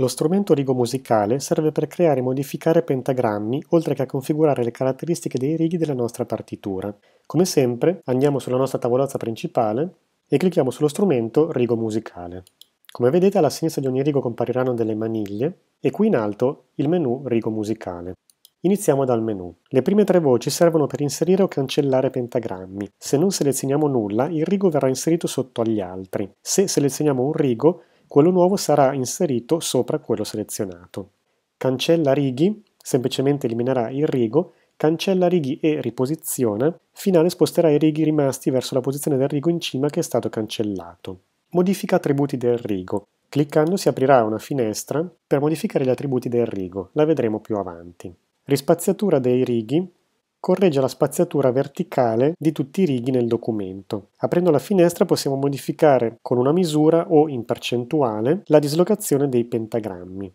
Lo strumento rigo musicale serve per creare e modificare pentagrammi, oltre che a configurare le caratteristiche dei righi della nostra partitura. Come sempre, andiamo sulla nostra tavolozza principale e clicchiamo sullo strumento Rigo musicale. Come vedete alla sinistra di ogni rigo compariranno delle maniglie e qui in alto il menu Rigo musicale. Iniziamo dal menu. Le prime tre voci servono per inserire o cancellare pentagrammi. Se non selezioniamo nulla, il rigo verrà inserito sotto agli altri. Se selezioniamo un rigo, quello nuovo sarà inserito sopra quello selezionato. Cancella righi, semplicemente eliminerà il rigo, cancella righi e riposiziona, finale sposterà i righi rimasti verso la posizione del rigo in cima che è stato cancellato. Modifica attributi del rigo. Cliccando si aprirà una finestra per modificare gli attributi del rigo, la vedremo più avanti. Rispaziatura dei righi, corregge la spaziatura verticale di tutti i righi nel documento. Aprendo la finestra possiamo modificare con una misura o in percentuale la dislocazione dei pentagrammi.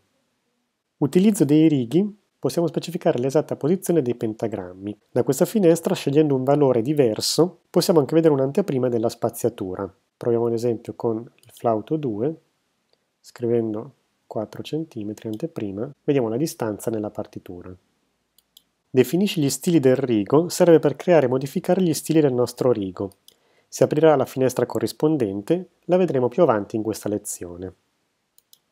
Utilizzo dei righi possiamo specificare l'esatta posizione dei pentagrammi. Da questa finestra, scegliendo un valore diverso, possiamo anche vedere un'anteprima della spaziatura. Proviamo un esempio con il flauto 2, scrivendo 4 cm anteprima, vediamo la distanza nella partitura. Definisci gli stili del rigo serve per creare e modificare gli stili del nostro rigo. Si aprirà la finestra corrispondente, la vedremo più avanti in questa lezione.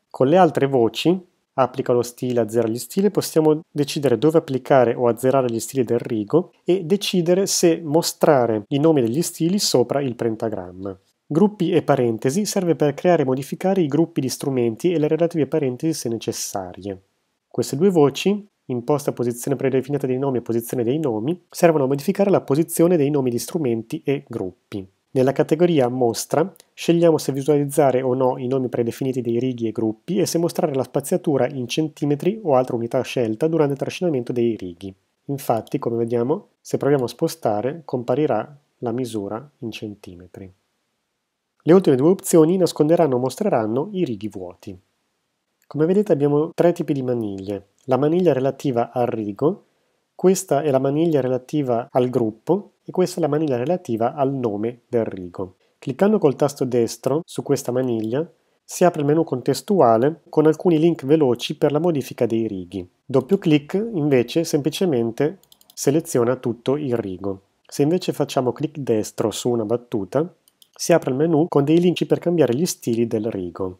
Con le altre voci, applica lo stile, azzera gli stili, possiamo decidere dove applicare o azzerare gli stili del rigo e decidere se mostrare i nomi degli stili sopra il pentagramma. Gruppi e parentesi serve per creare e modificare i gruppi di strumenti e le relative parentesi se necessarie. Queste due voci imposta posizione predefinita dei nomi e posizione dei nomi, servono a modificare la posizione dei nomi di strumenti e gruppi. Nella categoria Mostra scegliamo se visualizzare o no i nomi predefiniti dei righi e gruppi e se mostrare la spaziatura in centimetri o altra unità scelta durante il trascinamento dei righi. Infatti, come vediamo, se proviamo a spostare comparirà la misura in centimetri. Le ultime due opzioni nasconderanno o mostreranno i righi vuoti. Come vedete abbiamo tre tipi di maniglie. La maniglia relativa al rigo, questa è la maniglia relativa al gruppo e questa è la maniglia relativa al nome del rigo. Cliccando col tasto destro su questa maniglia si apre il menu contestuale con alcuni link veloci per la modifica dei righi. Doppio clic invece semplicemente seleziona tutto il rigo. Se invece facciamo clic destro su una battuta si apre il menu con dei link per cambiare gli stili del rigo.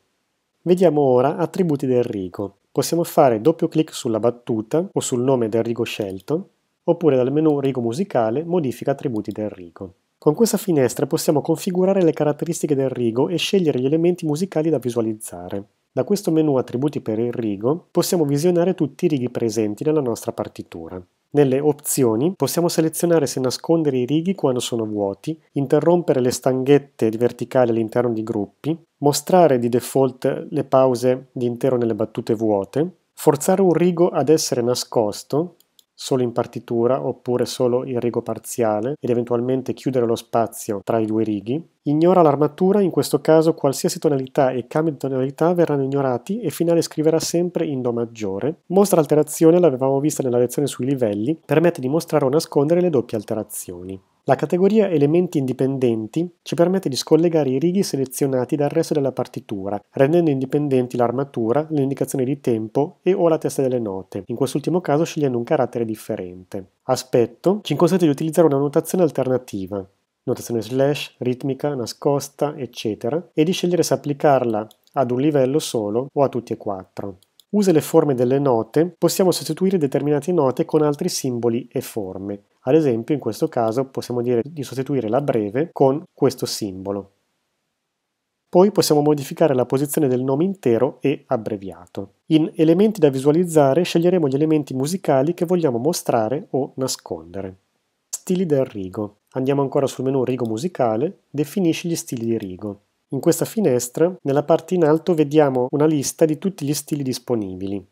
Vediamo ora attributi del rigo. Possiamo fare doppio clic sulla battuta o sul nome del rigo scelto, oppure dal menu Rigo musicale modifica attributi del rigo. Con questa finestra possiamo configurare le caratteristiche del rigo e scegliere gli elementi musicali da visualizzare. Da questo menu attributi per il rigo possiamo visionare tutti i righi presenti nella nostra partitura. Nelle opzioni possiamo selezionare se nascondere i righi quando sono vuoti, interrompere le stanghette verticali all'interno di gruppi, mostrare di default le pause di intero nelle battute vuote, forzare un rigo ad essere nascosto solo in partitura oppure solo in rigo parziale ed eventualmente chiudere lo spazio tra i due righi. Ignora l'armatura, in questo caso qualsiasi tonalità e cambi di tonalità verranno ignorati e finale scriverà sempre in Do maggiore. Mostra alterazione l'avevamo vista nella lezione sui livelli, permette di mostrare o nascondere le doppie alterazioni. La categoria Elementi indipendenti ci permette di scollegare i righi selezionati dal resto della partitura, rendendo indipendenti l'armatura, le indicazioni di tempo e o la testa delle note, in quest'ultimo caso scegliendo un carattere differente. Aspetto ci consente di utilizzare una notazione alternativa, notazione slash, ritmica, nascosta, eccetera, e di scegliere se applicarla ad un livello solo o a tutti e quattro usa le forme delle note, possiamo sostituire determinate note con altri simboli e forme. Ad esempio, in questo caso possiamo dire di sostituire la breve con questo simbolo. Poi possiamo modificare la posizione del nome intero e abbreviato. In elementi da visualizzare sceglieremo gli elementi musicali che vogliamo mostrare o nascondere. Stili del rigo. Andiamo ancora sul menu rigo musicale, definisci gli stili di rigo. In questa finestra, nella parte in alto, vediamo una lista di tutti gli stili disponibili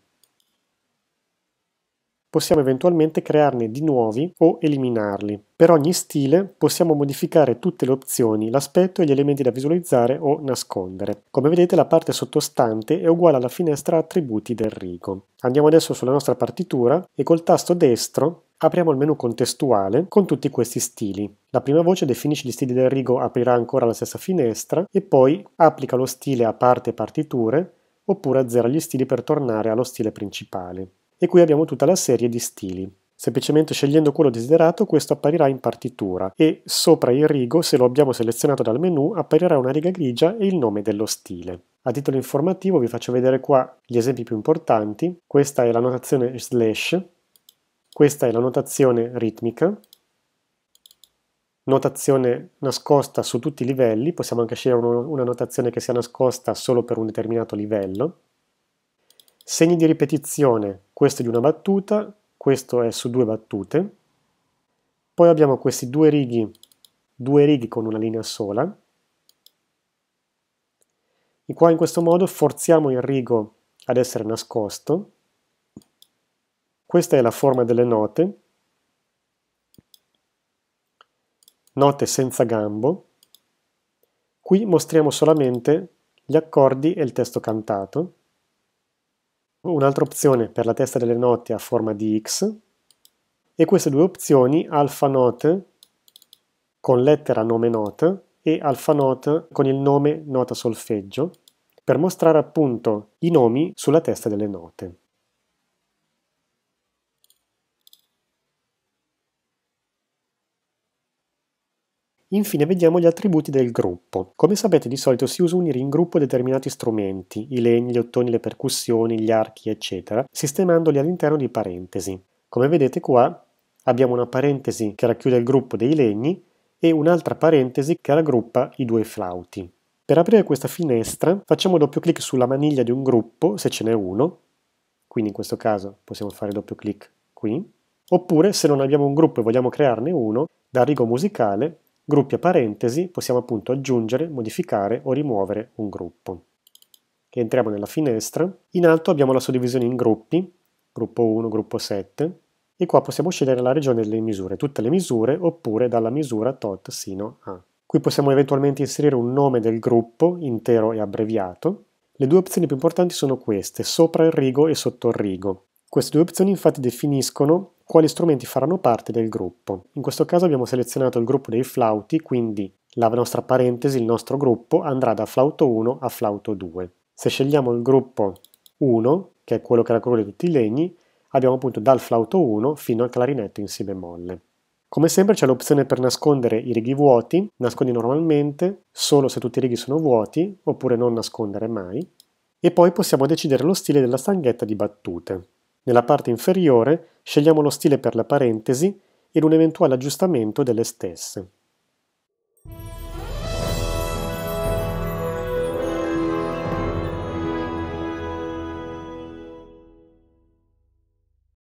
possiamo eventualmente crearne di nuovi o eliminarli. Per ogni stile possiamo modificare tutte le opzioni, l'aspetto e gli elementi da visualizzare o nascondere. Come vedete la parte sottostante è uguale alla finestra attributi del rigo. Andiamo adesso sulla nostra partitura e col tasto destro apriamo il menu contestuale con tutti questi stili. La prima voce definisce gli stili del rigo, aprirà ancora la stessa finestra e poi applica lo stile a parte partiture oppure azzera gli stili per tornare allo stile principale e qui abbiamo tutta la serie di stili. Semplicemente scegliendo quello desiderato questo apparirà in partitura e sopra il rigo, se lo abbiamo selezionato dal menu, apparirà una riga grigia e il nome dello stile. A titolo informativo vi faccio vedere qua gli esempi più importanti. Questa è la notazione slash, questa è la notazione ritmica, notazione nascosta su tutti i livelli, possiamo anche scegliere una notazione che sia nascosta solo per un determinato livello, segni di ripetizione questo è di una battuta, questo è su due battute, poi abbiamo questi due righi, due righi con una linea sola, e qua in questo modo forziamo il rigo ad essere nascosto, questa è la forma delle note, note senza gambo, qui mostriamo solamente gli accordi e il testo cantato, Oh, un'altra opzione per la testa delle note a forma di X e queste due opzioni alfa note con lettera nome nota e alfa note con il nome nota solfeggio per mostrare appunto i nomi sulla testa delle note. Infine vediamo gli attributi del gruppo. Come sapete di solito si usa unire in gruppo determinati strumenti, i legni, gli ottoni, le percussioni, gli archi, eccetera, sistemandoli all'interno di parentesi. Come vedete qua abbiamo una parentesi che racchiude il gruppo dei legni e un'altra parentesi che raggruppa i due flauti. Per aprire questa finestra facciamo doppio clic sulla maniglia di un gruppo, se ce n'è uno, quindi in questo caso possiamo fare doppio clic qui, oppure se non abbiamo un gruppo e vogliamo crearne uno, da rigo musicale Gruppi a parentesi possiamo appunto aggiungere, modificare o rimuovere un gruppo. Entriamo nella finestra. In alto abbiamo la suddivisione in gruppi, gruppo 1, gruppo 7, e qua possiamo scegliere la regione delle misure, tutte le misure oppure dalla misura tot sino a. Qui possiamo eventualmente inserire un nome del gruppo, intero e abbreviato. Le due opzioni più importanti sono queste, sopra il rigo e sotto il rigo. Queste due opzioni infatti definiscono quali strumenti faranno parte del gruppo. In questo caso abbiamo selezionato il gruppo dei flauti, quindi la nostra parentesi, il nostro gruppo, andrà da flauto 1 a flauto 2. Se scegliamo il gruppo 1, che è quello che raccoglie tutti i legni, abbiamo appunto dal flauto 1 fino al clarinetto in si bemolle. Come sempre c'è l'opzione per nascondere i righi vuoti, nascondi normalmente, solo se tutti i righi sono vuoti, oppure non nascondere mai, e poi possiamo decidere lo stile della stanghetta di battute. Nella parte inferiore scegliamo lo stile per le parentesi ed un eventuale aggiustamento delle stesse.